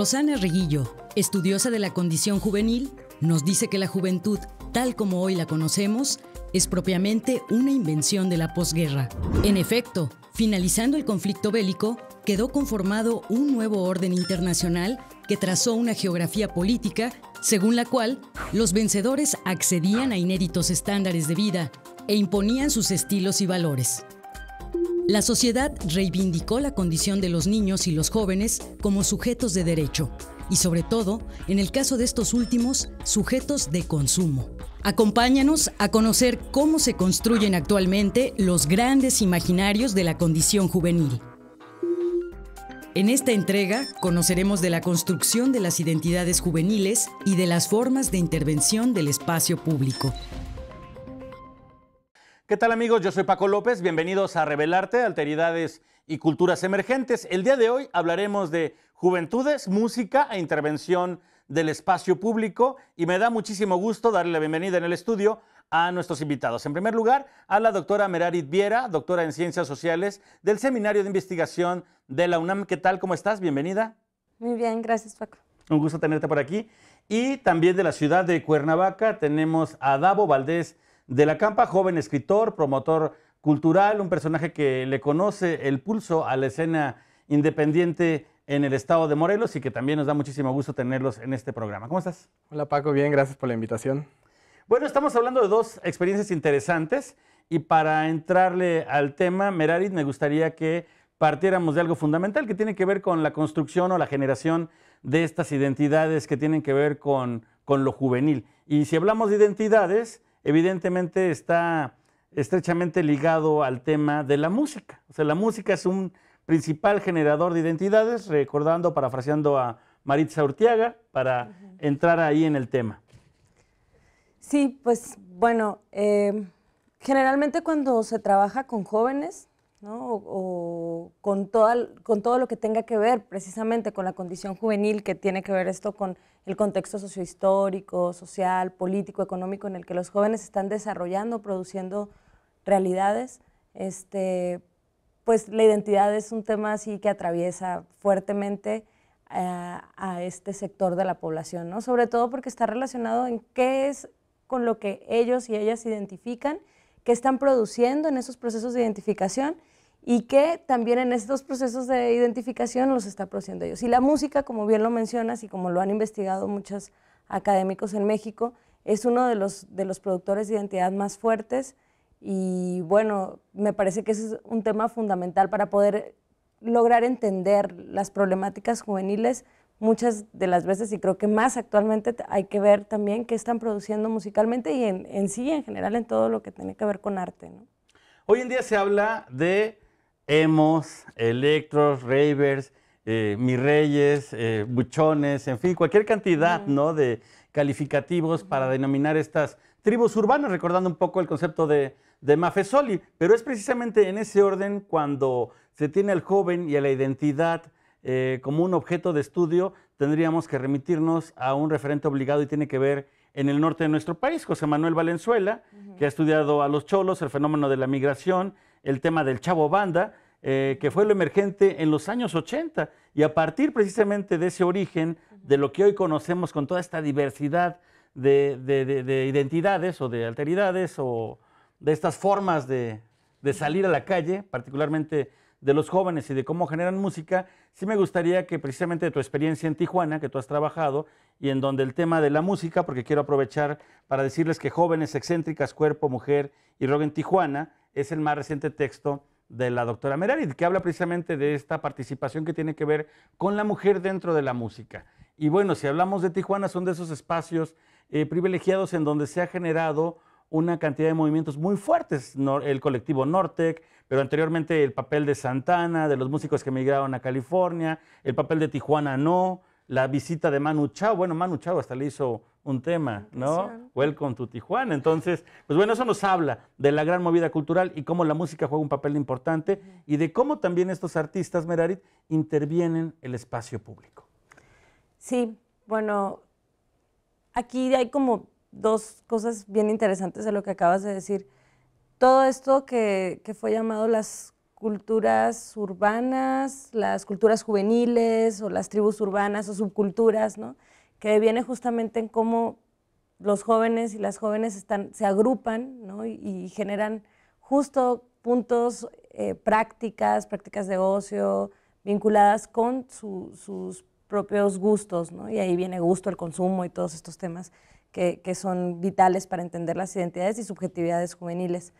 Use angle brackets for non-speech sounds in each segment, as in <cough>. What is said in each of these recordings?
Rosana Reguillo, estudiosa de la condición juvenil, nos dice que la juventud, tal como hoy la conocemos, es propiamente una invención de la posguerra. En efecto, finalizando el conflicto bélico, quedó conformado un nuevo orden internacional que trazó una geografía política según la cual los vencedores accedían a inéditos estándares de vida e imponían sus estilos y valores. La sociedad reivindicó la condición de los niños y los jóvenes como sujetos de derecho y sobre todo, en el caso de estos últimos, sujetos de consumo. Acompáñanos a conocer cómo se construyen actualmente los grandes imaginarios de la condición juvenil. En esta entrega conoceremos de la construcción de las identidades juveniles y de las formas de intervención del espacio público. ¿Qué tal amigos? Yo soy Paco López, bienvenidos a Revelarte, Alteridades y Culturas Emergentes. El día de hoy hablaremos de juventudes, música e intervención del espacio público y me da muchísimo gusto darle la bienvenida en el estudio a nuestros invitados. En primer lugar, a la doctora Merarit Viera, doctora en Ciencias Sociales del Seminario de Investigación de la UNAM. ¿Qué tal? ¿Cómo estás? Bienvenida. Muy bien, gracias Paco. Un gusto tenerte por aquí. Y también de la ciudad de Cuernavaca tenemos a Davo Valdés de la Campa, joven escritor, promotor cultural, un personaje que le conoce el pulso a la escena independiente en el estado de Morelos y que también nos da muchísimo gusto tenerlos en este programa. ¿Cómo estás? Hola Paco, bien, gracias por la invitación. Bueno, estamos hablando de dos experiencias interesantes y para entrarle al tema, Merarit, me gustaría que partiéramos de algo fundamental que tiene que ver con la construcción o la generación de estas identidades que tienen que ver con, con lo juvenil. Y si hablamos de identidades, evidentemente está estrechamente ligado al tema de la música. O sea, la música es un principal generador de identidades, recordando, parafraseando a Maritza Urtiaga, para entrar ahí en el tema. Sí, pues bueno, eh, generalmente cuando se trabaja con jóvenes, o, con, todo lo que tenga que ver precisamente con la condición juvenil, que tiene que ver esto con el contexto sociohistórico, social, político, económico en el que los jóvenes están desarrollando, produciendo realidades, este, pues la identidad es un tema así que atraviesa fuertemente eh, a, este sector de la población, ¿no? sobre todo porque está relacionado en qué es con lo que ellos y ellas identifican, qué están produciendo en esos procesos de identificación y que también en estos procesos de identificación los está produciendo ellos. Y la música, como bien lo mencionas y como lo han investigado muchos académicos en México, es uno de los, de los productores de identidad más fuertes y bueno, me parece que ese es un tema fundamental para poder lograr entender las problemáticas juveniles muchas de las veces y creo que más actualmente hay que ver también qué están produciendo musicalmente y en, sí, en general, en todo lo que tiene que ver con arte. Hoy en día se habla de Hemos electros, ravers, eh, mirreyes, eh, buchones, en fin, cualquier cantidad ¿no? de calificativos para denominar estas tribus urbanas, recordando un poco el concepto de, de Mafesoli. Pero es precisamente en ese orden cuando se tiene al joven y a la identidad eh, como un objeto de estudio, tendríamos que remitirnos a un referente obligado y tiene que ver en el norte de nuestro país, José Manuel Valenzuela, que ha estudiado a los cholos, el fenómeno de la migración, el tema del Chavo Banda, eh, que fue lo emergente en los años 80. Y a partir precisamente de ese origen, de lo que hoy conocemos con toda esta diversidad de, identidades o de alteridades o de estas formas de, salir a la calle, particularmente de los jóvenes y de cómo generan música, sí me gustaría que precisamente de tu experiencia en Tijuana, que tú has trabajado, y en donde el tema de la música, porque quiero aprovechar para decirles que jóvenes excéntricas, cuerpo, mujer y rock en Tijuana, es el más reciente texto de la doctora Merari, que habla precisamente de esta participación que tiene que ver con la mujer dentro de la música. Y bueno, si hablamos de Tijuana, son de esos espacios eh, privilegiados en donde se ha generado una cantidad de movimientos muy fuertes, el colectivo Nortec, pero anteriormente el papel de Santana, de los músicos que emigraron a California, el papel de Tijuana No, la visita de Manu Chao, bueno, Manu Chao hasta le hizo un tema, ¿no? Welcome to Tijuana. Entonces, pues bueno, eso nos habla de la gran movida cultural y cómo la música juega un papel importante y de cómo también estos artistas, Merarit, intervienen el espacio público. Sí, bueno, aquí hay como dos cosas bien interesantes de lo que acabas de decir. Todo esto que, que fue llamado las culturas urbanas, las culturas juveniles o las tribus urbanas o subculturas, ¿no? que viene justamente en cómo los jóvenes y las jóvenes se agrupan y, generan justo puntos, eh, prácticas, prácticas de ocio, vinculadas con sus propios gustos, y ahí viene gusto, el consumo y todos estos temas que, que son vitales para entender las identidades y subjetividades juveniles.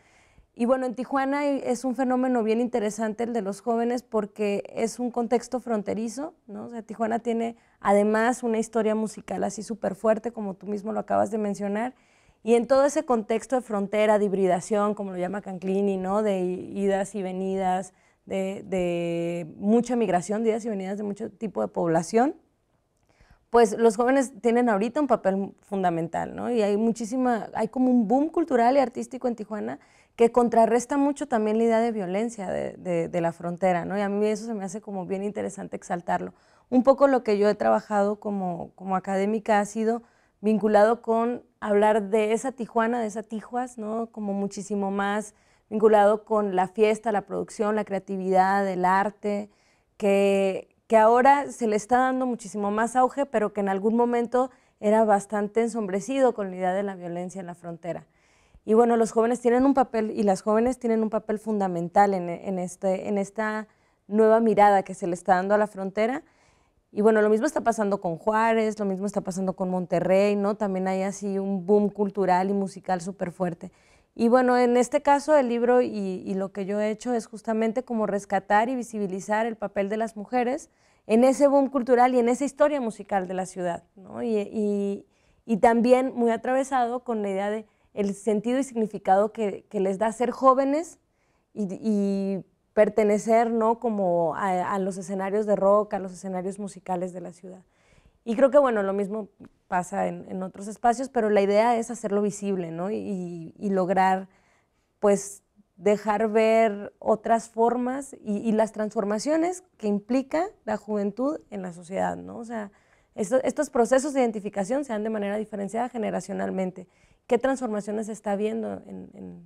Y bueno, en Tijuana es un fenómeno bien interesante el de los jóvenes porque es un contexto fronterizo, ¿no? O sea, Tijuana tiene además una historia musical así súper fuerte, como tú mismo lo acabas de mencionar. Y en todo ese contexto de frontera, de hibridación, como lo llama Canclini, ¿no? De idas y venidas, de, mucha migración, de idas y venidas de mucho tipo de población, pues los jóvenes tienen ahorita un papel fundamental, ¿no? Y hay muchísima, hay como un boom cultural y artístico en Tijuana que contrarresta mucho también la idea de violencia de, la frontera, ¿no? Y a mí eso se me hace como bien interesante exaltarlo. Un poco lo que yo he trabajado como, académica ha sido vinculado con hablar de esa Tijuana, de esa Tijuas, ¿no? Como muchísimo más vinculado con la fiesta, la producción, la creatividad, el arte, que ahora se le está dando muchísimo más auge, pero que en algún momento era bastante ensombrecido con la idea de la violencia en la frontera. Y bueno, los jóvenes tienen un papel y las jóvenes tienen un papel fundamental en, este, en esta nueva mirada que se le está dando a la frontera. Y bueno, lo mismo está pasando con Juárez, lo mismo está pasando con Monterrey, ¿no? También hay así un boom cultural y musical súper fuerte. Y bueno, en este caso el libro y, lo que yo he hecho es justamente como rescatar y visibilizar el papel de las mujeres en ese boom cultural y en esa historia musical de la ciudad, ¿no? y también muy atravesado con la idea de el sentido y significado que, les da ser jóvenes y, pertenecer ¿no? como a, los escenarios de rock, a los escenarios musicales de la ciudad. Y creo que bueno, lo mismo pasa en, otros espacios, pero la idea es hacerlo visible ¿no? y, lograr pues dejar ver otras formas y, las transformaciones que implica la juventud en la sociedad, sea, estos procesos de identificación se dan de manera diferenciada generacionalmente qué transformaciones está viendo en,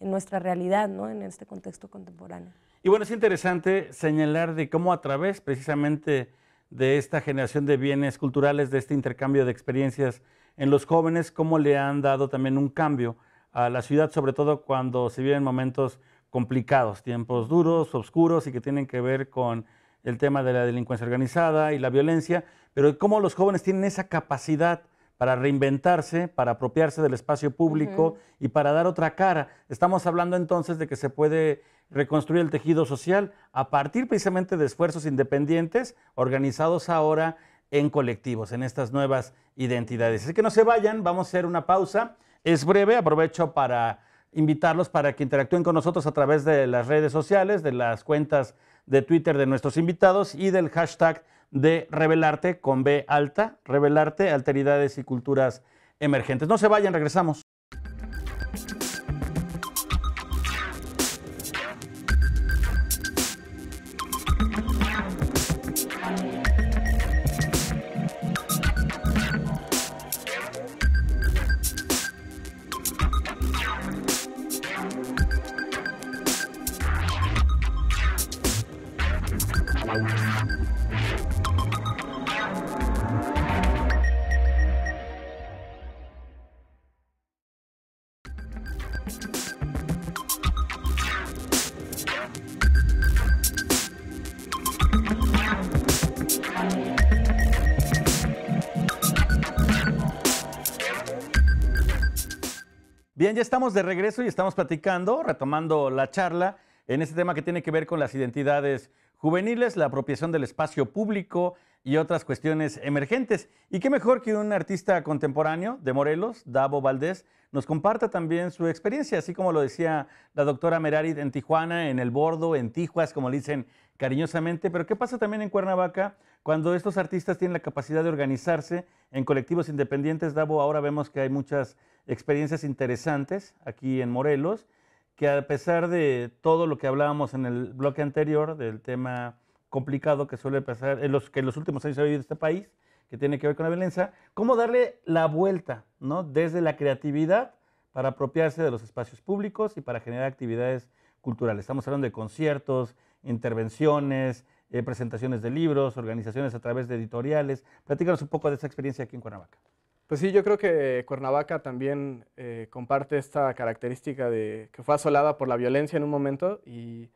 nuestra realidad, ¿no? en este contexto contemporáneo. Y bueno, es interesante señalar de cómo a través precisamente de esta generación de bienes culturales, de este intercambio de experiencias en los jóvenes, cómo le han dado también un cambio a la ciudad, sobre todo cuando se viven momentos complicados, tiempos duros, oscuros y que tienen que ver con el tema de la delincuencia organizada y la violencia, pero cómo los jóvenes tienen esa capacidad para reinventarse, para apropiarse del espacio público y para dar otra cara. Estamos hablando entonces de que se puede reconstruir el tejido social a partir precisamente de esfuerzos independientes organizados ahora en colectivos, en estas nuevas identidades. Así que no se vayan, vamos a hacer una pausa. Es breve, aprovecho para invitarlos para que interactúen con nosotros a través de las redes sociales, de las cuentas de Twitter de nuestros invitados y del hashtag de Revelarte con B alta, Revelarte, Alteridades y Culturas Emergentes. No se vayan, regresamos. Bien, ya estamos de regreso y estamos platicando, retomando la charla en este tema que tiene que ver con las identidades juveniles, la apropiación del espacio público, y otras cuestiones emergentes. Y qué mejor que un artista contemporáneo de Morelos, Davo Valdés, nos comparta también su experiencia, así como lo decía la doctora Merarit en Tijuana, en El Bordo, en Tijuas, como le dicen cariñosamente, pero qué pasa también en Cuernavaca cuando estos artistas tienen la capacidad de organizarse en colectivos independientes. Davo, ahora vemos que hay muchas experiencias interesantes aquí en Morelos, que a pesar de todo lo que hablábamos en el bloque anterior del tema complicado que suele pasar, en los, que en los últimos años se ha vivido este país, que tiene que ver con la violencia, cómo darle la vuelta, ¿no? Desde la creatividad para apropiarse de los espacios públicos y para generar actividades culturales. Estamos hablando de conciertos, intervenciones, eh, presentaciones de libros, organizaciones a través de editoriales. Platícanos un poco de esa experiencia aquí en Cuernavaca. Pues sí, yo creo que Cuernavaca también eh, comparte esta característica de que fue asolada por la violencia en un momento y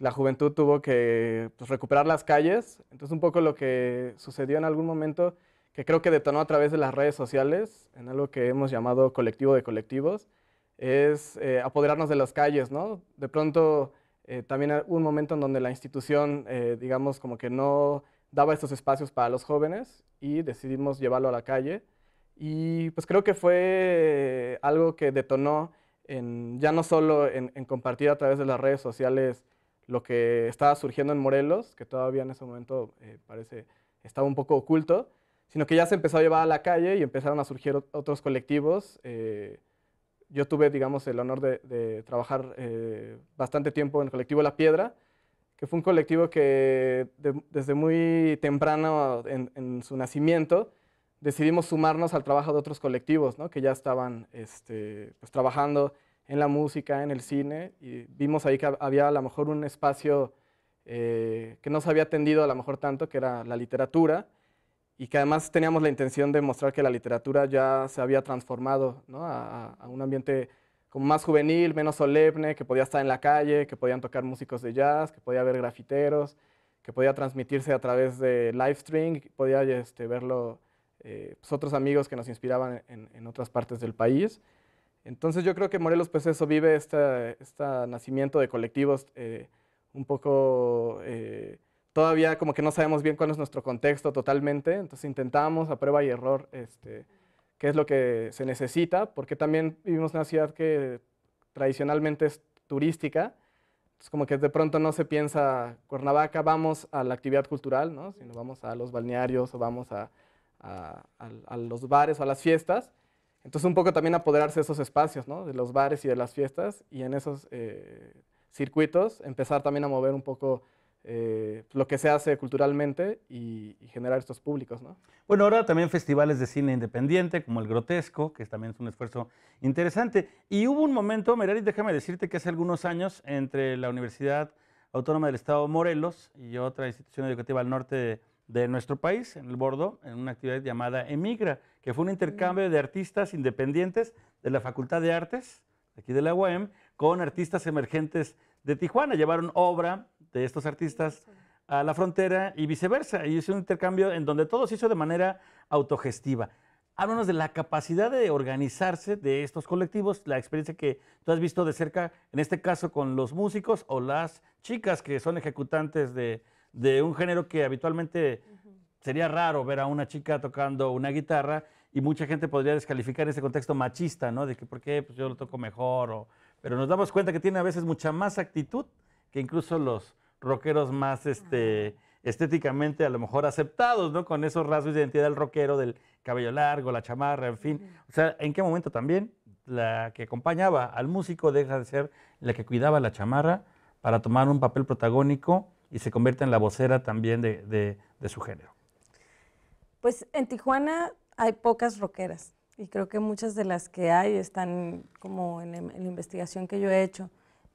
la juventud tuvo que pues, recuperar las calles. Entonces un poco lo que sucedió en algún momento, que creo que detonó a través de las redes sociales, en algo que hemos llamado colectivo de colectivos, es eh, apoderarnos de las calles, ¿no? De pronto eh, también un momento en donde la institución, eh, digamos, como que no daba estos espacios para los jóvenes y decidimos llevarlo a la calle. Y pues creo que fue algo que detonó en, ya no solo en compartir a través de las redes sociales lo que estaba surgiendo en Morelos, que todavía en ese momento eh, parece estaba un poco oculto, sino que ya se empezó a llevar a la calle y empezaron a surgir otros colectivos. Eh, yo tuve, digamos, el honor de, trabajar eh, bastante tiempo en el colectivo La Piedra, que fue un colectivo que desde muy temprano en, su nacimiento decidimos sumarnos al trabajo de otros colectivos, ¿no? que ya estaban este, pues, trabajando en la música, en el cine, y vimos ahí que había a lo mejor un espacio eh, que no se había atendido a lo mejor tanto, que era la literatura, y que además teníamos la intención de mostrar que la literatura ya se había transformado a, un ambiente como más juvenil, menos solemne, que podía estar en la calle, que podían tocar músicos de jazz, que podía ver grafiteros, que podía transmitirse a través de live stream, podía este, verlo eh, pues, otros amigos que nos inspiraban en otras partes del país. Entonces yo creo que Morelos pues vive este nacimiento de colectivos eh, un poco eh, todavía como que no sabemos bien cuál es nuestro contexto totalmente, entonces intentamos a prueba y error este, qué es lo que se necesita, porque también vivimos en una ciudad que tradicionalmente es turística, entonces como que de pronto no se piensa Cuernavaca, vamos a la actividad cultural, ¿no? sino vamos a los balnearios o vamos a, a los bares o a las fiestas, entonces un poco también apoderarse de esos espacios, ¿no? de los bares y de las fiestas, y en esos eh, circuitos empezar también a mover un poco eh, lo que se hace culturalmente y, generar estos públicos. ¿no? Bueno, ahora también festivales de cine independiente, como el Grotesco, que también es un esfuerzo interesante. Y hubo un momento, Merari, déjame decirte que hace algunos años, entre la Universidad Autónoma del Estado Morelos y otra institución educativa al norte de de nuestro país, en el Bordo, en una actividad llamada Emigra, que fue un intercambio de artistas independientes de la Facultad de Artes, aquí de la UAM, con artistas emergentes de Tijuana. Llevaron obra de estos artistas a la frontera y viceversa. Y es un intercambio en donde todo se hizo de manera autogestiva. Háblanos de la capacidad de organizarse de estos colectivos, la experiencia que tú has visto de cerca, en este caso con los músicos o las chicas que son ejecutantes de, de un género que habitualmente sería raro ver a una chica tocando una guitarra y mucha gente podría descalificar ese contexto machista, ¿no? De que, ¿por qué? Pues yo lo toco mejor. Pero nos damos cuenta que tiene a veces mucha más actitud que incluso los rockeros más este, estéticamente a lo mejor aceptados, ¿no? Con esos rasgos de identidad del rockero, del cabello largo, la chamarra, en fin. O sea, ¿en qué momento también la que acompañaba al músico deja de ser la que cuidaba la chamarra para tomar un papel protagónico y se convierte en la vocera también de, de, su género. Pues en Tijuana hay pocas rockeras y creo que muchas de las que hay están como en, en, la investigación que yo he hecho.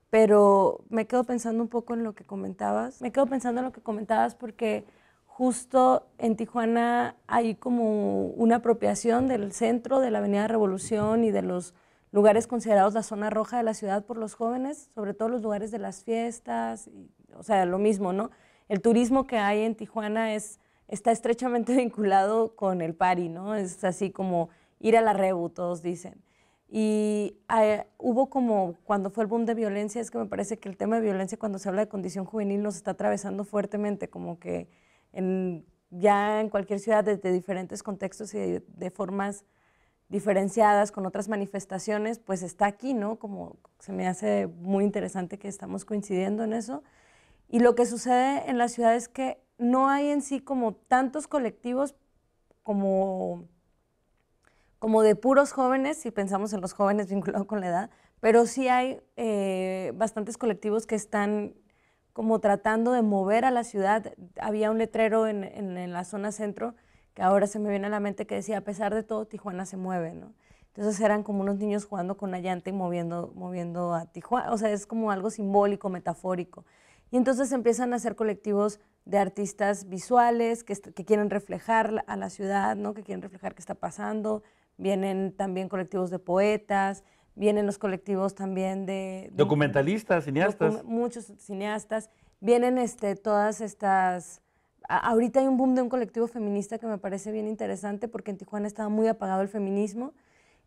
Pero me quedo pensando un poco en lo que comentabas. Me quedo pensando en lo que comentabas porque justo en Tijuana hay como una apropiación del centro de la Avenida Revolución y de los lugares considerados la zona roja de la ciudad por los jóvenes, sobre todo los lugares de las fiestas y o sea, lo mismo, ¿no? El turismo que hay en Tijuana es, está estrechamente <laughs> vinculado con el pari, ¿no? Es así como ir a la rebu, todos dicen. Y eh, hubo como, cuando fue el boom de violencia, es que me parece que el tema de violencia cuando se habla de condición juvenil nos está atravesando fuertemente, como que ya en cualquier ciudad desde diferentes contextos y de formas diferenciadas con otras manifestaciones, pues está aquí, ¿no? Como se me hace muy interesante que estamos coincidiendo en eso. Y lo que sucede en la ciudad es que no hay en sí como tantos colectivos como, como de puros jóvenes, si pensamos en los jóvenes <laughs> vinculados con la edad, pero sí hay eh, bastantes colectivos que están como tratando de mover a la ciudad. Había un letrero en, en, la zona centro que ahora se me viene a la mente que decía, a pesar de todo, Tijuana se mueve, ¿no? Entonces eran como unos niños jugando con la llanta y moviendo, moviendo a Tijuana. O sea, es como algo simbólico, metafórico. Y entonces empiezan a ser colectivos de artistas visuales que, quieren reflejar a la ciudad, ¿no? que quieren reflejar qué está pasando. Vienen también colectivos de poetas, vienen los colectivos también de... Documentalistas, cineastas. muchos cineastas. Vienen este, todas estas... ahorita hay un boom de un colectivo feminista que me parece bien interesante porque en Tijuana estaba muy apagado el feminismo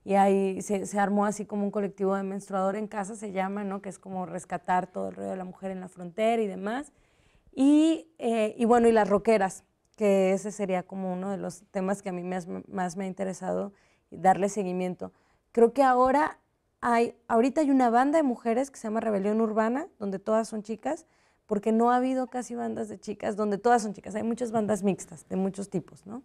y ahí se, se, armó así como un colectivo de menstruador en casa, se llama, ¿no? Que es como rescatar todo el ruido de la mujer en la frontera y demás. Y, eh, y bueno, y las roqueras, que ese sería como uno de los temas que a mí más, más me ha interesado darle seguimiento. Creo que ahora hay, ahorita hay una banda de mujeres que se llama Rebelión Urbana, donde todas son chicas, porque no ha habido casi bandas de chicas donde todas son chicas. Hay muchas bandas mixtas, de muchos tipos, ¿no?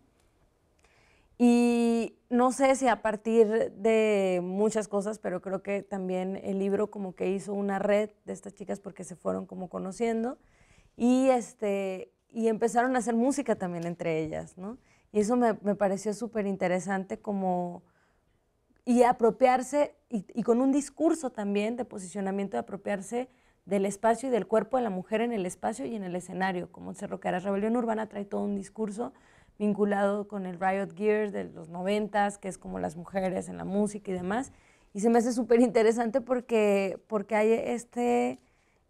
Y no sé si a partir de muchas cosas, pero creo que también el libro como que hizo una red de estas chicas porque se fueron como conociendo y, este, y empezaron a hacer música también entre ellas, ¿no? Y eso me, me pareció súper interesante como... Y apropiarse, y, con un discurso también de posicionamiento, de apropiarse del espacio y del cuerpo de la mujer en el espacio y en el escenario, como Cerro Caras Rebelión Urbana trae todo un discurso vinculado con el Riot Gear de los noventas, que es como las mujeres en la música y demás. Y se me hace súper interesante porque, porque hay este,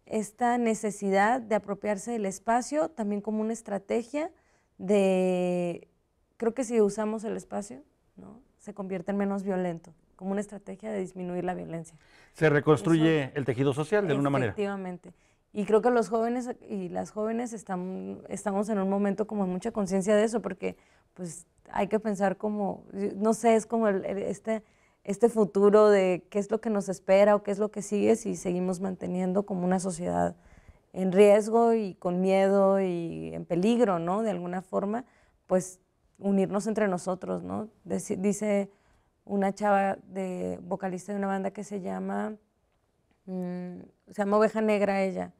esta necesidad de apropiarse del espacio, también como una estrategia de, creo que si usamos el espacio, ¿no? se convierte en menos violento, como una estrategia de disminuir la violencia. Se reconstruye el tejido social de alguna manera. Efectivamente. Y creo que los jóvenes y las jóvenes están, estamos en un momento como mucha conciencia de eso, porque pues hay que pensar como, no sé, es como este, este futuro de qué es lo que nos espera o qué es lo que sigue si seguimos manteniendo como una sociedad en riesgo y con miedo y en peligro, ¿no? De alguna forma, pues unirnos entre nosotros, ¿no? dice una chava de vocalista de una banda que se llama, mm, se llama Oveja Negra ella,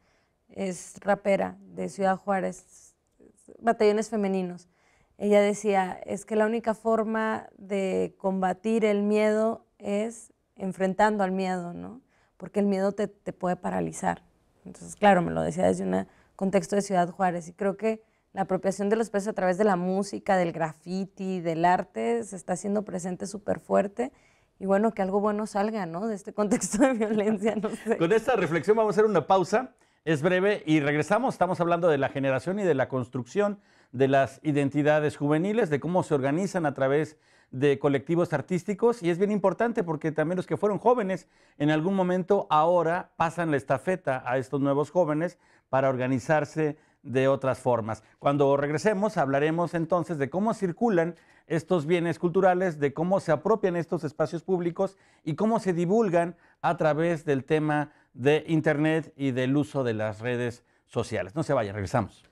es rapera de Ciudad Juárez, batallones femeninos. Ella decía, es que la única forma de combatir el miedo es enfrentando al miedo, ¿no? Porque el miedo te, puede paralizar. Entonces, claro, me lo decía desde un contexto de Ciudad Juárez y creo que la apropiación de los peces a través de la música, del graffiti, del arte, se está haciendo presente súper fuerte y bueno, que algo bueno salga, ¿no? De este contexto de violencia, Con esta reflexión vamos a hacer una pausa es breve y regresamos. Estamos hablando de la generación y de la construcción de las identidades juveniles, de cómo se organizan a través de colectivos artísticos y es bien importante porque también los que fueron jóvenes en algún momento ahora pasan la estafeta a estos nuevos jóvenes para organizarse de otras formas. Cuando regresemos hablaremos entonces de cómo circulan estos bienes culturales, de cómo se apropian estos espacios públicos y cómo se divulgan a través del tema de Internet y del uso de las redes sociales. No se vaya, regresamos.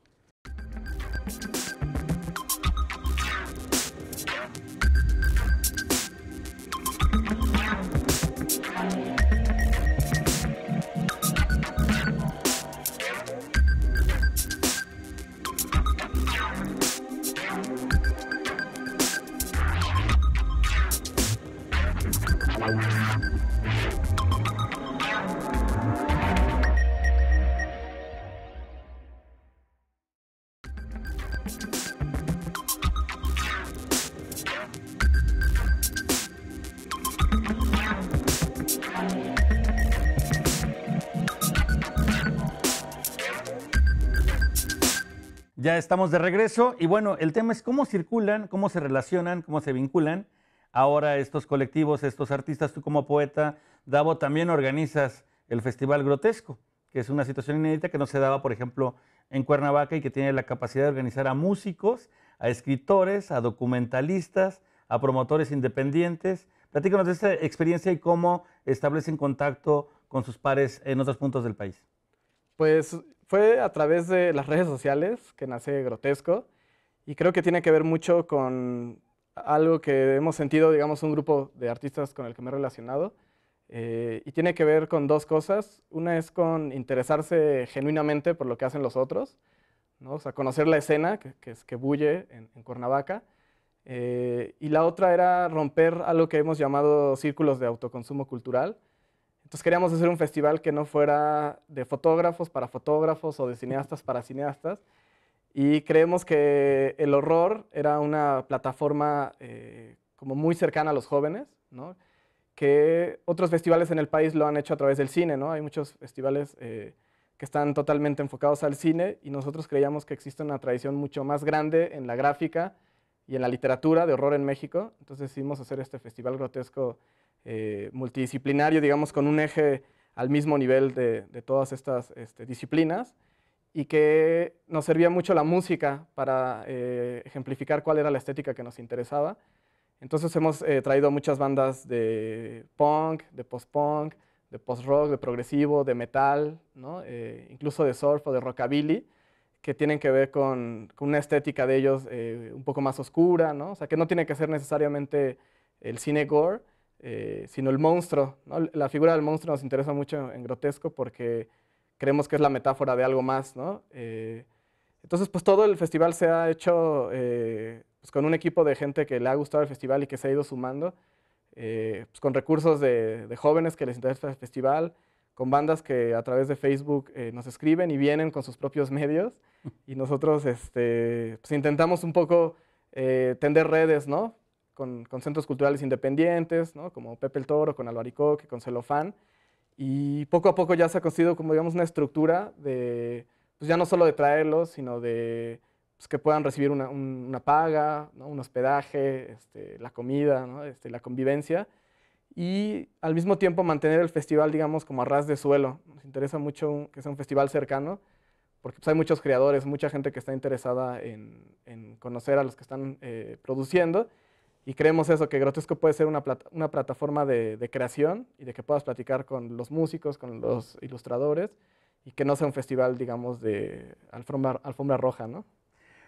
Ya estamos de regreso y bueno, el tema es cómo circulan, cómo se relacionan, cómo se vinculan ahora estos colectivos, estos artistas. Tú como poeta, Davo, también organizas el Festival Grotesco, que es una situación inédita que no se daba, por ejemplo, en Cuernavaca y que tiene la capacidad de organizar a músicos, a escritores, a documentalistas, a promotores independientes. Platícanos de esta experiencia y cómo establecen contacto con sus pares en otros puntos del país. Pues fue a través de las redes sociales que nace Grotesco y creo que tiene que ver mucho con algo que hemos sentido, digamos, un grupo de artistas con el que me he relacionado eh, y tiene que ver con dos cosas. Una es con interesarse genuinamente por lo que hacen los otros, ¿no? o sea, conocer la escena que, que, que bulle en, Cuernavaca. Eh, y la otra era romper algo que hemos llamado círculos de autoconsumo cultural, entonces queríamos hacer un festival que no fuera de fotógrafos para fotógrafos o de cineastas para cineastas. Y creemos que el horror era una plataforma eh, como muy cercana a los jóvenes, ¿no? que otros festivales en el país lo han hecho a través del cine. ¿no? Hay muchos festivales eh, que están totalmente enfocados al cine y nosotros creíamos que existe una tradición mucho más grande en la gráfica y en la literatura de horror en México. Entonces decidimos hacer este festival grotesco eh, multidisciplinario, digamos, con un eje al mismo nivel de, todas estas este, disciplinas y que nos servía mucho la música para eh, ejemplificar cuál era la estética que nos interesaba. Entonces hemos eh, traído muchas bandas de punk, de post-punk, de post-rock, de progresivo, de metal, incluso de surf o de rockabilly, que tienen que ver con, una estética de ellos un poco más oscura, o sea, que no tiene que ser necesariamente el cine gore, eh, sino el monstruo. ¿no? La figura del monstruo nos interesa mucho en grotesco porque creemos que es la metáfora de algo más. ¿no? Eh, entonces, pues todo el festival se ha hecho eh, pues, con un equipo de gente que le ha gustado el festival y que se ha ido sumando, pues, con recursos de, jóvenes que les interesa el festival, con bandas que a través de Facebook nos escriben y vienen con sus propios medios <laughs> y nosotros este, pues, intentamos un poco tender redes, ¿no? con, centros culturales independientes, como Pepe el Toro, con Albaricoque, con Celofán. Y poco a poco ya se ha construido como digamos una estructura de, pues ya no solo de traerlos, sino de pues, que puedan recibir una, paga, un hospedaje, este, la comida, este, la convivencia. Y al mismo tiempo mantener el festival, digamos, como a ras de suelo. Nos interesa mucho que sea un festival cercano, porque pues, hay muchos creadores, mucha gente que está interesada en, conocer a los que están eh, produciendo y creemos eso, que Grotesco puede ser una, una plataforma de, creación y de que puedas platicar con los músicos, con los ilustradores y que no sea un festival, digamos, de alfombra, alfombra roja, ¿no?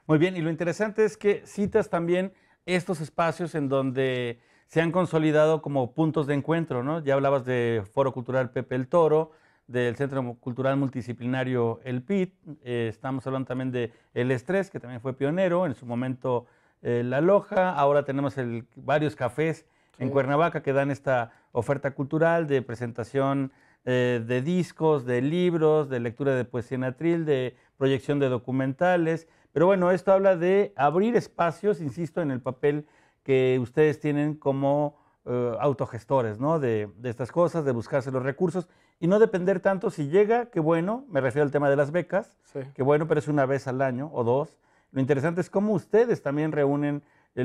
Muy bien, y lo interesante es que citas también estos espacios en donde se han consolidado como puntos de encuentro, ¿no? Ya hablabas de Foro Cultural Pepe el Toro, del Centro Cultural Multidisciplinario El PIT, eh, estamos hablando también de El Estrés, que también fue pionero en su momento eh, la Loja, ahora tenemos varios cafés en Cuernavaca que dan esta oferta cultural de presentación eh, de discos, de libros, de lectura de poesía atril, de proyección de documentales. Pero bueno, esto habla de abrir espacios, insisto, en el papel que ustedes tienen como eh, autogestores, ¿no? De, estas cosas, de buscarse los recursos y no depender tanto si llega, que bueno, me refiero al tema de las becas, qué que bueno, pero es una vez al año o dos, lo interesante es cómo ustedes también reúnen eh,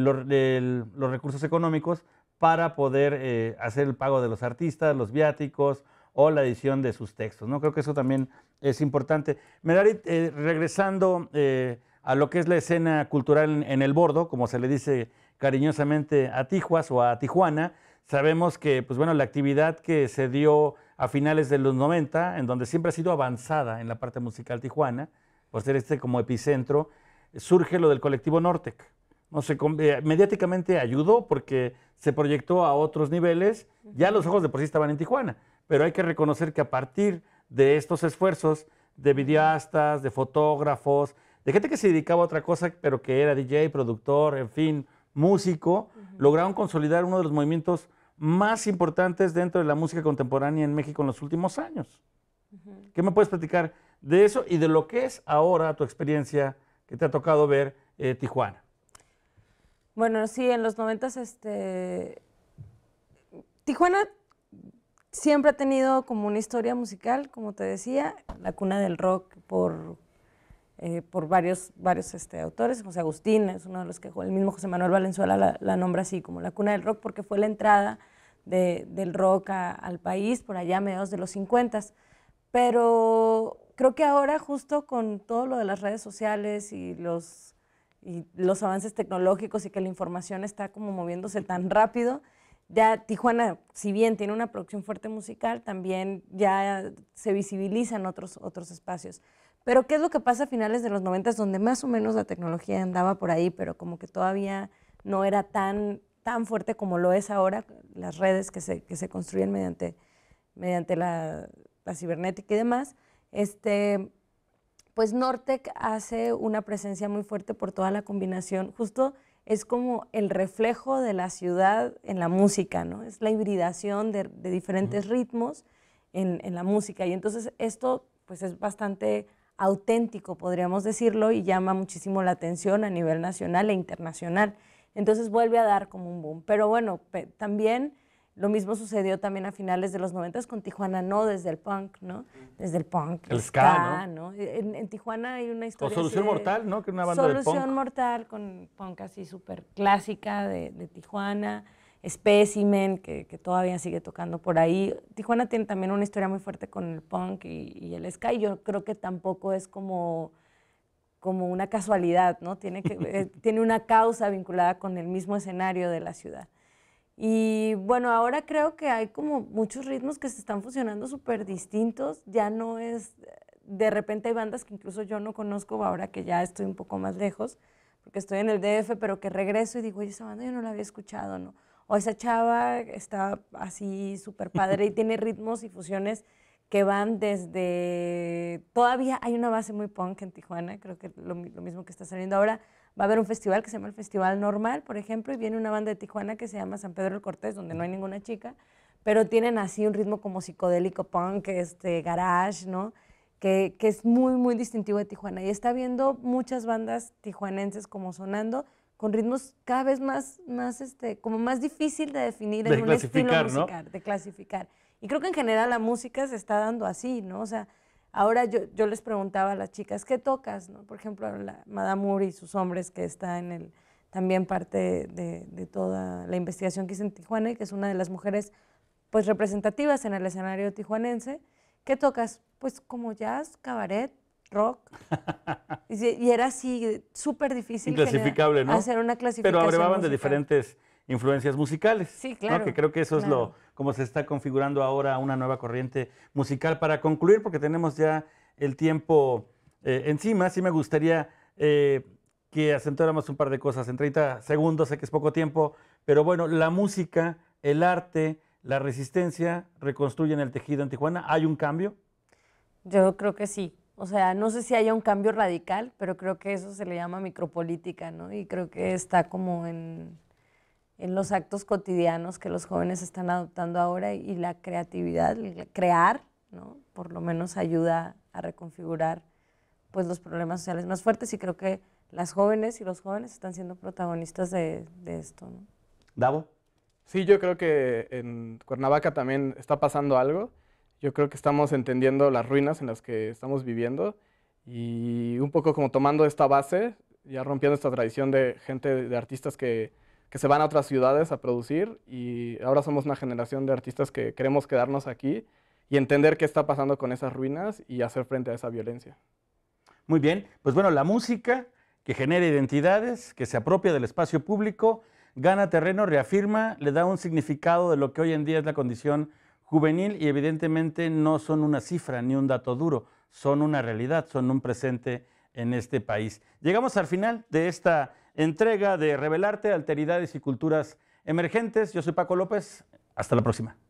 los recursos económicos para poder eh, hacer el pago de los artistas, los viáticos o la edición de sus textos. ¿no? Creo que eso también es importante. Merari, eh, regresando a lo que es la escena cultural en, el bordo, como se le dice cariñosamente a Tijuas o a Tijuana, sabemos que pues, bueno, la actividad que se dio a finales de los 90, en donde siempre ha sido avanzada en la parte musical tijuana, por ser este como epicentro, surge lo del colectivo Nortec. No eh, mediáticamente ayudó porque se proyectó a otros niveles. Ya los ojos de por sí estaban en Tijuana, pero hay que reconocer que a partir de estos esfuerzos de videastas, de fotógrafos, de gente que se dedicaba a otra cosa, pero que era DJ, productor, en fin, músico, lograron consolidar uno de los movimientos más importantes dentro de la música contemporánea en México en los últimos años. ¿Qué me puedes platicar de eso y de lo que es ahora tu experiencia? ¿Qué te ha tocado ver eh, Tijuana. Bueno, sí, en los noventas, este, Tijuana siempre ha tenido como una historia musical, como te decía, la cuna del rock por, eh, por varios, varios este, autores. José Agustín es uno de los que el mismo José Manuel Valenzuela la, nombra así, como la cuna del rock, porque fue la entrada del rock al país por allá a mediados de los 50. Pero creo que ahora justo con todo lo de las redes sociales y los, avances tecnológicos y que la información está como moviéndose tan rápido, ya Tijuana, si bien tiene una producción fuerte musical, también ya se visibilizan otros, otros espacios. Pero ¿qué es lo que pasa a finales de los 90 donde más o menos la tecnología andaba por ahí, pero como que todavía no era tan, tan fuerte como lo es ahora las redes que se, que se construyen mediante, mediante la, la cibernética y demás? Este, pues Nortec hace una presencia muy fuerte por toda la combinación. Justo es como el reflejo de la ciudad en la música, ¿no? Es la hibridación de, diferentes ritmos en, en, la música. Y entonces esto pues es bastante auténtico, podríamos decirlo, y llama muchísimo la atención a nivel nacional e internacional. Entonces vuelve a dar como un boom. Pero bueno, también lo mismo sucedió también a finales de los 90 con Tijuana, no desde el punk, ¿no? Desde el punk. El, ska, ¿no? En, Tijuana hay una historia. Solución Mortal, ¿no? Que una banda de punk. Mortal con punk así súper clásica de, Tijuana. Specimen, que, todavía sigue tocando por ahí. Tijuana tiene también una historia muy fuerte con el punk y, el ska, y yo creo que tampoco es como como una casualidad, ¿no? Tiene, que, <laughs> eh, tiene una causa vinculada con el mismo escenario de la ciudad. Y bueno, ahora creo que hay como muchos ritmos que se están fusionando súper distintos. Ya no es, de repente hay bandas que incluso yo no conozco ahora que ya estoy un poco más lejos, porque estoy en el DF, pero que regreso y digo, oye, esa banda yo no la había escuchado, ¿no? O esa chava está así súper padre y <laughs> tiene ritmos y fusiones que van desde... Todavía hay una base muy punk en Tijuana, creo que lo, lo mismo que está saliendo ahora, va a haber un festival que se llama el Festival Normal, por ejemplo, y viene una banda de Tijuana que se llama San Pedro el Cortés, donde no hay ninguna chica, pero tienen así un ritmo como psicodélico punk, este, garage, ¿no? Que, que es muy, muy distintivo de Tijuana. Y está viendo muchas bandas tijuanenses como sonando con ritmos cada vez más, más este, como más difícil de definir en un estilo musical, de clasificar. Y creo que en general la música se está dando así, ¿no? O sea, Ahora yo, yo, les preguntaba a las chicas, ¿qué tocas? ¿No? Por ejemplo, la Madame Moore y sus hombres, que está en el, también parte de, toda la investigación que hice en Tijuana y que es una de las mujeres pues representativas en el escenario tijuanense. ¿Qué tocas? Pues como jazz, cabaret, rock. <laughs> y, era así súper difícil. Inclasificable, ¿no? Hacer una clasificación. Pero abrevaban de diferentes influencias musicales. Sí, claro. creo que eso es lo, como se está configurando ahora una nueva corriente musical. Para concluir, porque tenemos ya el tiempo eh, encima, sí me gustaría eh, que acentuáramos un par de cosas en 30 segundos, sé que es poco tiempo, pero bueno, la música, el arte, la resistencia reconstruyen el tejido en Tijuana. ¿Hay un cambio? Yo creo que sí. O sea, no sé si haya un cambio radical, pero creo que eso se le llama micropolítica, ¿no? Y creo que está como en, en los actos cotidianos que los jóvenes están adoptando ahora y la creatividad, crear, ¿no? por lo menos ayuda a reconfigurar pues, los problemas sociales más fuertes y creo que las jóvenes y los jóvenes están siendo protagonistas de, de esto. Davo. Sí, yo creo que en Cuernavaca también está pasando algo. Yo creo que estamos entendiendo las ruinas en las que estamos viviendo y un poco como tomando esta base, ya rompiendo esta tradición de gente, de artistas que que se van a otras ciudades a producir y ahora somos una generación de artistas que queremos quedarnos aquí y entender qué está pasando con esas ruinas y hacer frente a esa violencia. Muy bien, pues bueno, la música que genera identidades, que se apropia del espacio público, gana terreno, reafirma, le da un significado de lo que hoy en día es la condición juvenil y evidentemente no son una cifra ni un dato duro, son una realidad, son un presente en este país. Llegamos al final de esta entrega de Revelarte, Alteridades y Culturas Emergentes. Yo soy Paco López. Hasta la próxima.